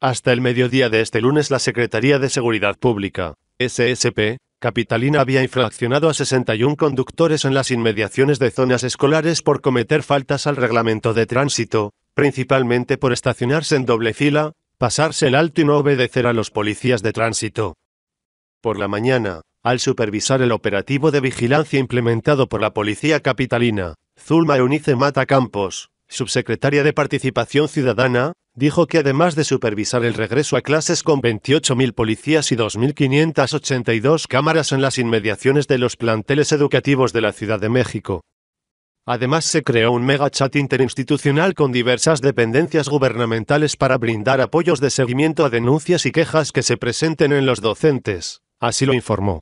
Hasta el mediodía de este lunes la Secretaría de Seguridad Pública, SSP, Capitalina había infraccionado a 61 conductores en las inmediaciones de zonas escolares por cometer faltas al reglamento de tránsito, principalmente por estacionarse en doble fila, pasarse el alto y no obedecer a los policías de tránsito. Por la mañana, al supervisar el operativo de vigilancia implementado por la Policía Capitalina, Zulma Unice Mata Campos, subsecretaria de Participación Ciudadana, dijo que además de supervisar el regreso a clases con 28.000 policías y 2.582 cámaras en las inmediaciones de los planteles educativos de la Ciudad de México, Además se creó un mega chat interinstitucional con diversas dependencias gubernamentales para brindar apoyos de seguimiento a denuncias y quejas que se presenten en los docentes, así lo informó.